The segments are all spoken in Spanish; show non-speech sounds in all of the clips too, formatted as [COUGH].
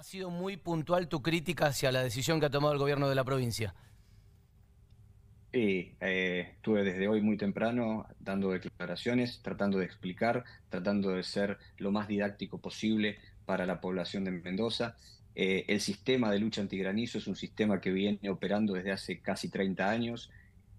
Ha sido muy puntual tu crítica hacia la decisión que ha tomado el gobierno de la provincia. Sí, eh, estuve desde hoy muy temprano dando declaraciones, tratando de explicar, tratando de ser lo más didáctico posible para la población de Mendoza. Eh, el sistema de lucha antigranizo es un sistema que viene operando desde hace casi 30 años.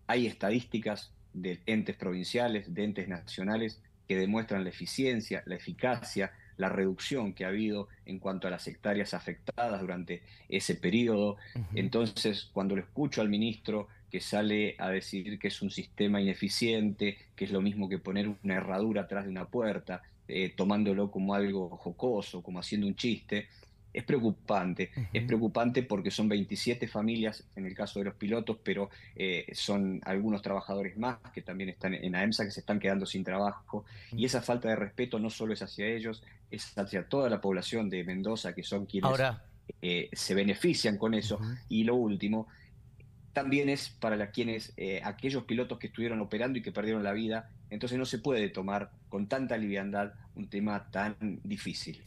Hay estadísticas de entes provinciales, de entes nacionales, que demuestran la eficiencia, la eficacia, la reducción que ha habido en cuanto a las hectáreas afectadas durante ese periodo. Entonces, cuando lo escucho al ministro que sale a decir que es un sistema ineficiente, que es lo mismo que poner una herradura atrás de una puerta, eh, tomándolo como algo jocoso, como haciendo un chiste, es preocupante. Es preocupante porque son 27 familias en el caso de los pilotos, pero eh, son algunos trabajadores más que también están en EMSA, que se están quedando sin trabajo. Y esa falta de respeto no solo es hacia ellos, es hacia toda la población de Mendoza, que son quienes eh, se benefician con eso. Y lo último, también es para quienes eh, aquellos pilotos que estuvieron operando y que perdieron la vida. Entonces no se puede tomar con tanta liviandad un tema tan difícil.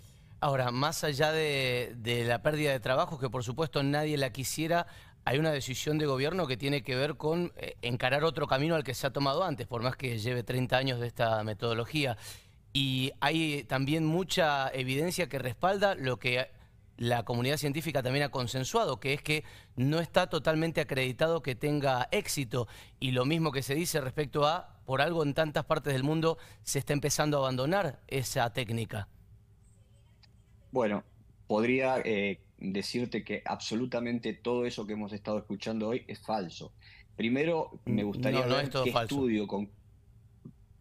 Ahora, más allá de, la pérdida de trabajo, que por supuesto nadie la quisiera, hay una decisión de gobierno que tiene que ver con eh, encarar otro camino al que se ha tomado antes, por más que lleve 30 años de esta metodología. Y hay también mucha evidencia que respalda lo que la comunidad científica también ha consensuado, que es que no está totalmente acreditado que tenga éxito. Y lo mismo que se dice respecto a, por algo en tantas partes del mundo se está empezando a abandonar esa técnica. Bueno, podría eh, decirte que absolutamente todo eso que hemos estado escuchando hoy es falso. Primero, me mm, gustaría que qué estudio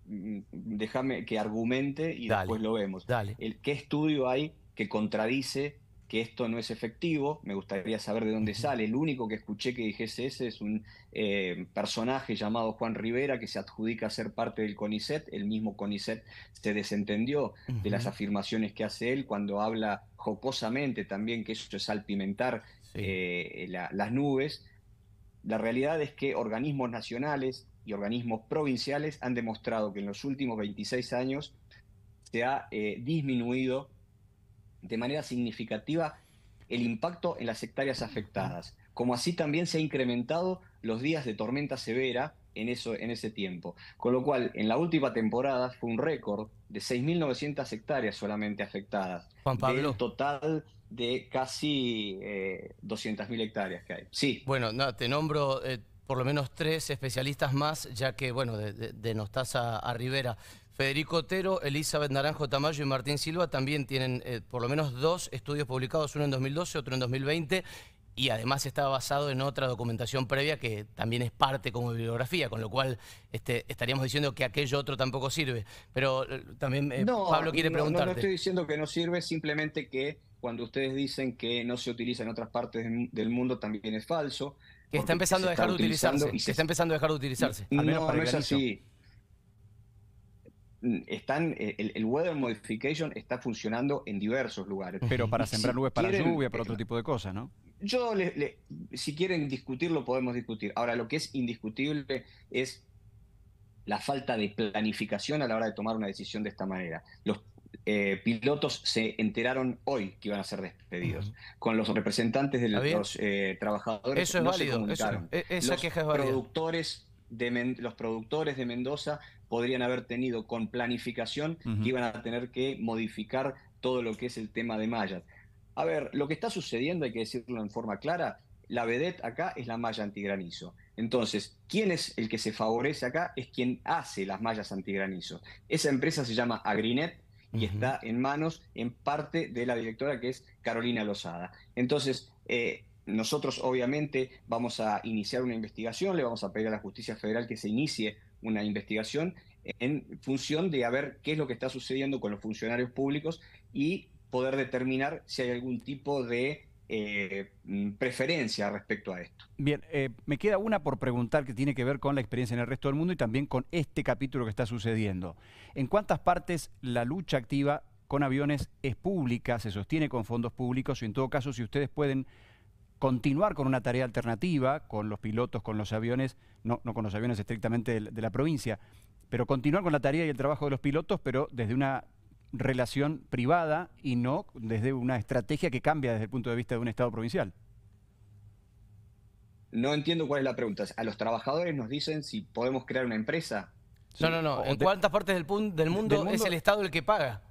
mm, déjame que argumente y después lo vemos. Dale. El, ¿Qué estudio hay que contradice que esto no es efectivo, me gustaría saber de dónde sale. El único que escuché que dijese ese es un eh, personaje llamado Juan Rivera que se adjudica a ser parte del CONICET. El mismo CONICET se desentendió de las afirmaciones que hace él cuando habla jocosamente también que eso es salpimentar eh, las nubes. La realidad es que organismos nacionales y organismos provinciales han demostrado que en los últimos 26 años se ha eh, disminuido de manera significativa el impacto en las hectáreas afectadas, como así también se ha incrementado los días de tormenta severa en, eso, en ese tiempo. Con lo cual, en la última temporada fue un récord de 6.900 hectáreas solamente afectadas. Juan Pablo. total de casi 200.000 eh, hectáreas que hay. Sí. Bueno, no, te nombro eh, por lo menos tres especialistas más, ya que, bueno, de, de, Nostaza a Rivera. Federico Otero, Elizabeth Naranjo Tamayo y Martín Silva también tienen eh, por lo menos dos estudios publicados, uno en 2012, otro en 2020, y además está basado en otra documentación previa que también es parte como bibliografía, con lo cual este, estaríamos diciendo que aquello otro tampoco sirve. Pero eh, también eh, Pablo quiere preguntar no, estoy diciendo que no sirve, simplemente que cuando ustedes dicen que no se utiliza en otras partes del mundo también es falso. Que está empezando a dejar de utilizarse. Que está empezando a dejar de utilizarse. No, no es así. Están, eh, el, Weather Modification está funcionando en diversos lugares. Pero para sembrar nubes, para lluvia, para otro tipo de cosas, ¿no? Yo, si quieren discutirlo, podemos discutir. Ahora, lo que es indiscutible es la falta de planificación a la hora de tomar una decisión de esta manera. Los eh, pilotos se enteraron hoy que iban a ser despedidos. Con los representantes de los eh, trabajadores eso es válido, se los productores de los productores de Mendoza podrían haber tenido con planificación que iban a tener que modificar todo lo que es el tema de mallas. A ver, lo que está sucediendo, hay que decirlo en forma clara, la vedette acá es la malla antigranizo. Entonces, ¿quién es el que se favorece acá? Es quien hace las mallas antigranizo. Esa empresa se llama Agrinet, y está en manos en parte de la directora que es Carolina Lozada. Entonces, eh, nosotros obviamente vamos a iniciar una investigación, le vamos a pedir a la justicia federal que se inicie una investigación en función de a ver qué es lo que está sucediendo con los funcionarios públicos y poder determinar si hay algún tipo de eh, mm, preferencia respecto a esto. Bien, eh, me queda una por preguntar que tiene que ver con la experiencia en el resto del mundo y también con este capítulo que está sucediendo. ¿En cuántas partes la lucha activa con aviones es pública, se sostiene con fondos públicos o en todo caso si ustedes pueden continuar con una tarea alternativa, con los pilotos, con los aviones, no, con los aviones estrictamente de la provincia, pero continuar con la tarea y el trabajo de los pilotos, pero desde una relación privada y no desde una estrategia que cambia desde el punto de vista de un Estado provincial. No entiendo cuál es la pregunta. ¿A los trabajadores nos dicen si podemos crear una empresa? No, no, no. ¿En cuántas partes del, mundo es el Estado el que paga?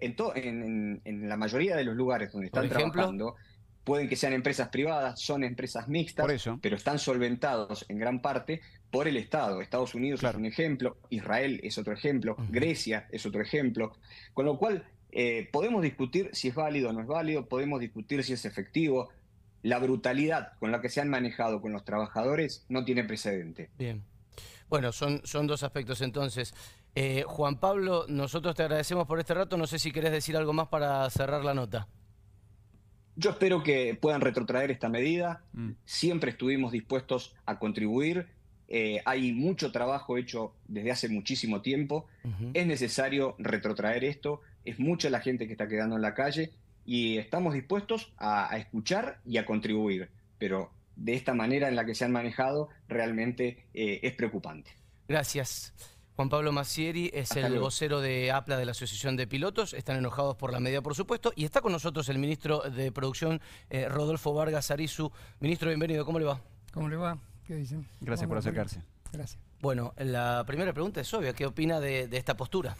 En, en, en la mayoría de los lugares donde están trabajando, pueden que sean empresas privadas, son empresas mixtas, pero están solventados en gran parte por el Estado. Estados Unidos es un ejemplo, Israel es otro ejemplo, Grecia es otro ejemplo, con lo cual eh, podemos discutir si es válido o no es válido, podemos discutir si es efectivo. La brutalidad con la que se han manejado con los trabajadores no tiene precedente. Bien. Bueno, son, son dos aspectos entonces. Eh, Juan Pablo, nosotros te agradecemos por este rato. No sé si querés decir algo más para cerrar la nota. Yo espero que puedan retrotraer esta medida. Mm. Siempre estuvimos dispuestos a contribuir. Eh, hay mucho trabajo hecho desde hace muchísimo tiempo. Es necesario retrotraer esto. Es mucha la gente que está quedando en la calle y estamos dispuestos a, escuchar y a contribuir. Pero de esta manera en la que se han manejado realmente eh, es preocupante. Gracias. Juan Pablo Macieri es el vocero de APLA de la Asociación de Pilotos. Están enojados por la medida, por supuesto. Y está con nosotros el ministro de Producción, eh, Rodolfo Vargas Arizu. Ministro, bienvenido. ¿Cómo le va? ¿Cómo le va? ¿Qué dicen? Gracias por acercarse. Gracias. Bueno, la primera pregunta es obvia. ¿Qué opina de, esta postura?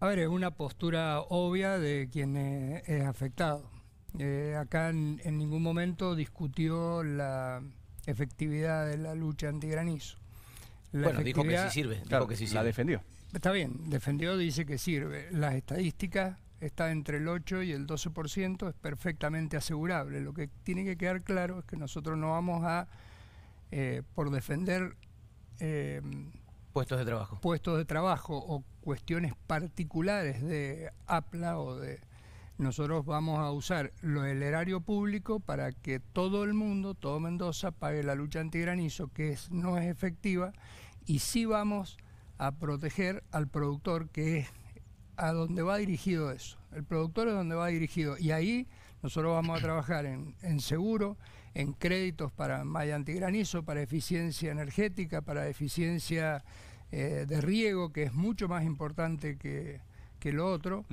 A ver, es una postura obvia de quien eh, es afectado. Eh, acá en, en ningún momento discutió la efectividad de la lucha antigranizo bueno, dijo que sí sirve. Claro, dijo que sí sirve. La defendió. Está bien, defendió, dice que sirve. Las estadísticas está entre el 8 y el 12%, es perfectamente asegurable. Lo que tiene que quedar claro es que nosotros no vamos a, eh, por defender... Eh, puestos de trabajo. Puestos de trabajo o cuestiones particulares de APLA o de nosotros vamos a usar lo, el erario público para que todo el mundo, todo Mendoza, pague la lucha antigranizo, que es, no es efectiva, y sí vamos a proteger al productor, que es a donde va dirigido eso. El productor es donde va dirigido. Y ahí nosotros vamos a trabajar en, seguro, en créditos para malla antigranizo, para eficiencia energética, para eficiencia eh, de riego, que es mucho más importante que, lo otro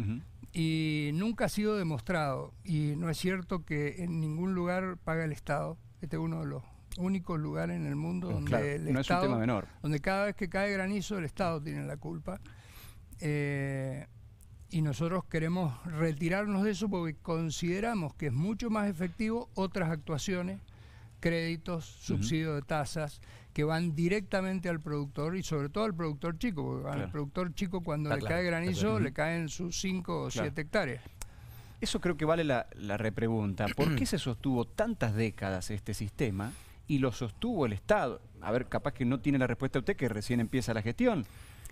y nunca ha sido demostrado. Y no es cierto que en ningún lugar paga el Estado. Este es uno de los únicos lugares en el mundo donde donde cada vez que cae granizo el Estado tiene la culpa. Eh, y nosotros queremos retirarnos de eso porque consideramos que es mucho más efectivo otras actuaciones créditos, subsidio de tasas, que van directamente al productor y sobre todo al productor chico, al productor chico cuando le cae granizo le caen sus 5 o 7 hectáreas. Eso creo que vale la, repregunta. ¿Por qué se sostuvo tantas décadas este sistema y lo sostuvo el Estado? A ver, capaz que no tiene la respuesta usted que recién empieza la gestión.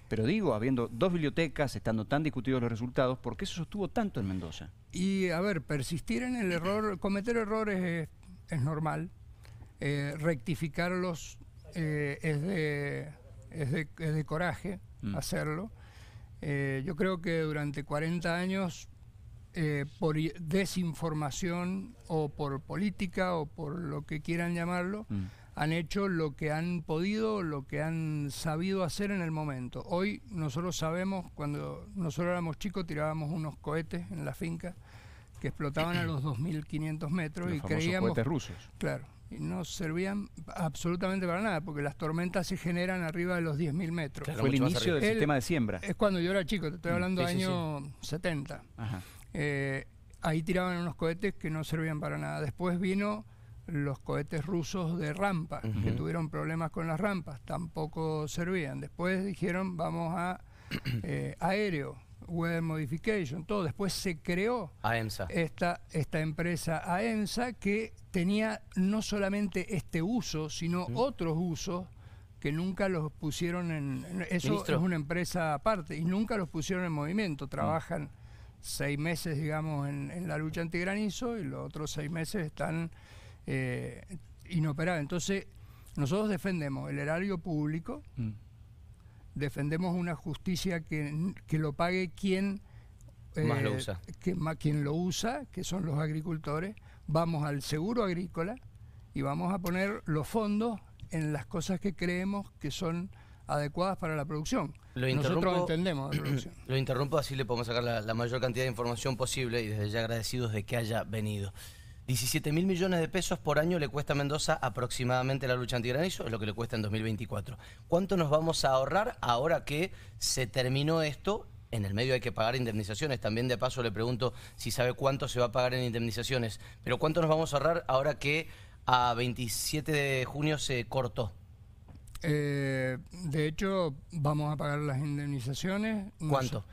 Pero digo, habiendo dos bibliotecas, estando tan discutidos los resultados, ¿por qué se sostuvo tanto en Mendoza? Y a ver, persistir en el [CLEARS THROAT] error, cometer errores es normal. Eh, rectificarlos eh, es, de, es, de, coraje mm. hacerlo. Eh, yo creo que durante 40 años, por desinformación o por política o por lo que quieran llamarlo, mm. han hecho lo que han podido, lo que han sabido hacer en el momento. Hoy nosotros sabemos, cuando nosotros éramos chicos tirábamos unos cohetes en la finca que explotaban a los 2.500 metros y creíamos... Cohetes rusos. Claro, y no servían absolutamente para nada, porque las tormentas se generan arriba de los 10.000 metros. fue el inicio del sistema de siembra. Es cuando yo era chico, te estoy mm. hablando del año 70. Eh, ahí tiraban unos cohetes que no servían para nada. Después vino los cohetes rusos de rampa, que tuvieron problemas con las rampas, tampoco servían. Después dijeron, vamos a eh, aéreo. Weather Modification, todo. Después se creó ...AENSA... E esta, esta empresa AEMSA e que tenía no solamente este uso, sino otros usos que nunca los pusieron en... Eso es una empresa aparte y nunca los pusieron en movimiento. Mm. Trabajan seis meses, digamos, en, la lucha antigranizo y los otros seis meses están eh, inoperados. Entonces, nosotros defendemos el erario público. Mm defendemos una justicia que, lo pague quien, lo eh, usa. Que, más, quien lo usa, que son los agricultores. Vamos al seguro agrícola y vamos a poner los fondos en las cosas que creemos que son adecuadas para la producción. Lo Nosotros entendemos [CLEARS THROAT] Lo interrumpo, así le podemos sacar la mayor cantidad de información posible y desde ya agradecidos de que haya venido. 17 mil millones de pesos por año le cuesta a Mendoza aproximadamente la lucha antigranizo, es lo que le cuesta en 2024. ¿Cuánto nos vamos a ahorrar ahora que se terminó esto? En el medio hay que pagar indemnizaciones. También de paso le pregunto si sabe cuánto se va a pagar en indemnizaciones. Pero ¿cuánto nos vamos a ahorrar ahora que a 27 de junio se cortó? Eh, de hecho, vamos a pagar las indemnizaciones. ¿Cuánto?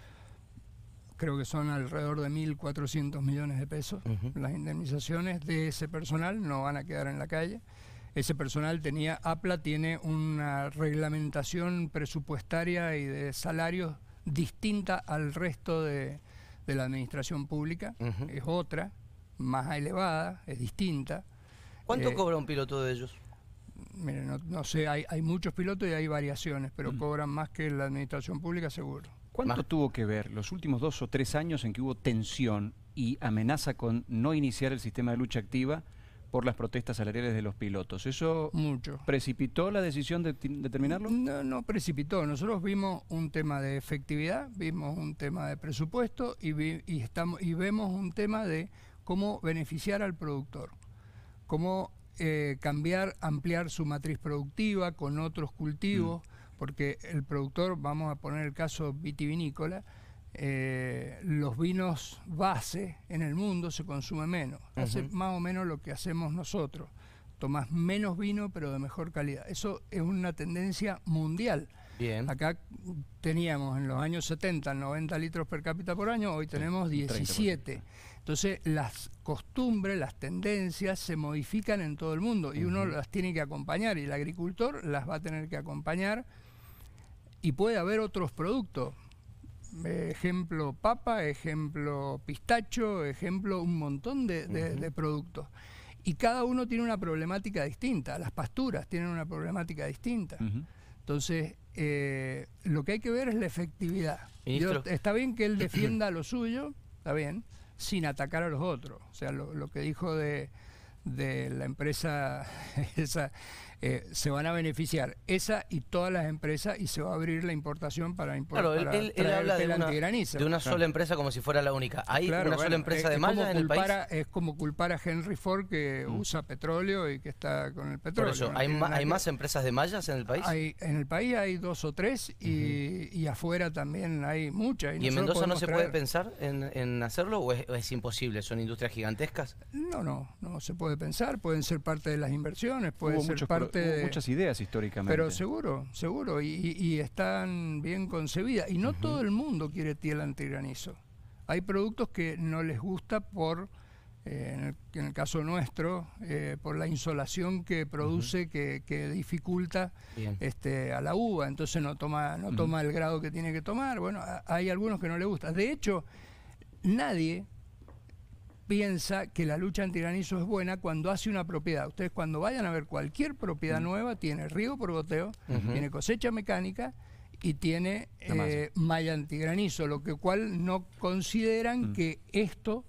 creo que son alrededor de 1.400 millones de pesos. Las indemnizaciones de ese personal no van a quedar en la calle. Ese personal tenía, APLA tiene una reglamentación presupuestaria y de salarios distinta al resto de, la administración pública. Es otra, más elevada, es distinta. ¿Cuánto eh, cobra un piloto de ellos? Mire, no, sé, hay, hay, muchos pilotos y hay variaciones, pero cobran más que la administración pública seguro. ¿Cuánto tuvo que ver los últimos dos o tres años en que hubo tensión y amenaza con no iniciar el sistema de lucha activa por las protestas salariales de los pilotos? ¿Eso precipitó la decisión de, terminarlo? No, no precipitó. Nosotros vimos un tema de efectividad, vimos un tema de presupuesto y, estamos, y vemos un tema de cómo beneficiar al productor, cómo eh, cambiar, ampliar su matriz productiva con otros cultivos porque el productor, vamos a poner el caso vitivinícola, eh, los vinos base en el mundo se consume menos, hace más o menos lo que hacemos nosotros, ...tomas menos vino pero de mejor calidad. Eso es una tendencia mundial. Bien. Acá teníamos en los años 70 90 litros per cápita por año, hoy tenemos 17. Entonces las costumbres, las tendencias se modifican en todo el mundo y uno las tiene que acompañar y el agricultor las va a tener que acompañar y puede haber otros productos. Ejemplo papa, ejemplo pistacho, ejemplo un montón de, productos. Y cada uno tiene una problemática distinta. Las pasturas tienen una problemática distinta. Entonces, eh, lo que hay que ver es la efectividad. está bien que él defienda lo suyo, está bien, sin atacar a los otros. O sea, lo, lo que dijo de, de la empresa, [LAUGHS] esa, eh, se van a beneficiar esa y todas las empresas y se va a abrir la importación para importar. de una, sola empresa como si fuera la única. ¿Hay una sola empresa eh, de malla en el país? es como culpar a Henry Ford que mm. usa petróleo y que está con el petróleo. ¿hay, ¿hay más empresas de mallas en el país? en el país hay dos o tres y, afuera también hay muchas. ¿Y, en Mendoza no se puede pensar en, hacerlo o es, imposible? ¿Son industrias gigantescas? No, no, no se puede pensar. Pueden ser parte de las inversiones, pueden ser parte Muchas ideas históricamente. Pero seguro, seguro, y, están bien concebidas. Y no todo el mundo quiere tiel antigranizo. Hay productos que no les gusta por, eh, en, el, caso nuestro, eh, por la insolación que produce, que, dificulta este, a la uva. Entonces no toma, no toma el grado que tiene que tomar. Bueno, hay algunos que no le gusta. De hecho, nadie piensa que la lucha antigranizo es buena cuando hace una propiedad. Ustedes cuando vayan a ver cualquier propiedad mm. nueva, tiene riego por goteo, tiene cosecha mecánica y tiene malla eh, antigranizo, lo que cual no consideran mm. que esto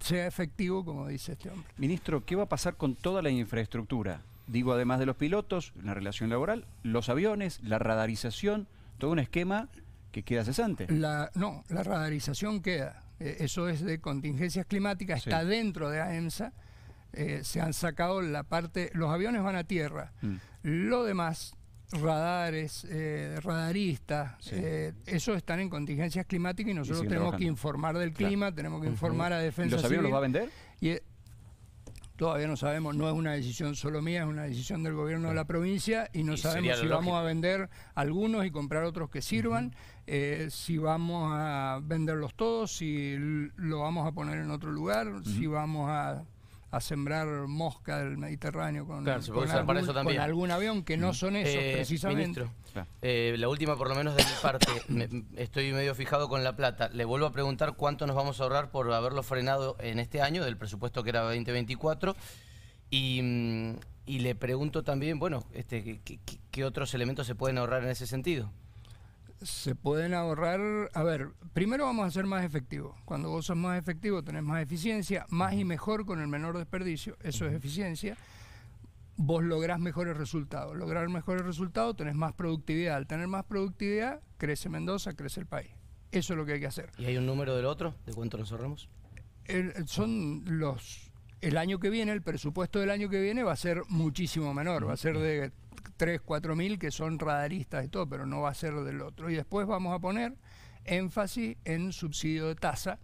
sea efectivo, como dice este hombre. Ministro, ¿qué va a pasar con toda la infraestructura? Digo, además de los pilotos, la relación laboral, los aviones, la radarización, todo un esquema que queda cesante. La, no, la radarización queda eh, eso es de contingencias climáticas, está dentro de la eh, se han sacado la parte, los aviones van a tierra, mm. lo demás, radares, eh, radaristas, esos eh, eso están en contingencias climáticas y nosotros tenemos que informar del clima, tenemos que informar a a defensa. ¿Los aviones los va a vender? Y, eh, Todavía no sabemos, no es una decisión solo mía, es una decisión del gobierno de la provincia y no sabemos si vamos a vender algunos y comprar otros que sirvan, eh, si vamos a venderlos todos, si lo vamos a poner en otro lugar, si vamos a a sembrar mosca del Mediterráneo con, algún, algún, avión, que no mm. son esos eh, precisamente. Eh, la última, por lo menos de mi parte, [COUGHS] estoy medio fijado con la plata. Le vuelvo a preguntar cuánto nos vamos a ahorrar por haberlo frenado en este año, del presupuesto que era 2024. Y, mm, y le pregunto también, bueno, este, qué otros elementos se pueden ahorrar en ese sentido? se pueden ahorrar, a ver, primero vamos a ser más efectivos. Cuando vos sos más efectivo tenés más eficiencia, más y mejor con el menor desperdicio, eso es eficiencia. Vos lográs mejores resultados. Lograr mejores resultados tenés más productividad. Al tener más productividad, crece Mendoza, crece el país. Eso es lo que hay que hacer. ¿Y hay un número del otro? ¿De cuánto nos ahorramos? son los... El año que viene, el presupuesto del año que viene va a ser muchísimo menor, va a ser de 3, 4 mil que son radaristas y todo, pero no va a ser del otro. Y después vamos a poner énfasis en subsidio de tasa,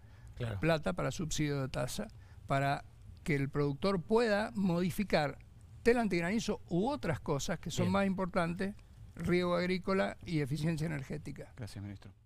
plata para subsidio de tasa, para que el productor pueda modificar tela antigranizo u otras cosas que son más importantes, riego agrícola y eficiencia energética. Gracias, ministro.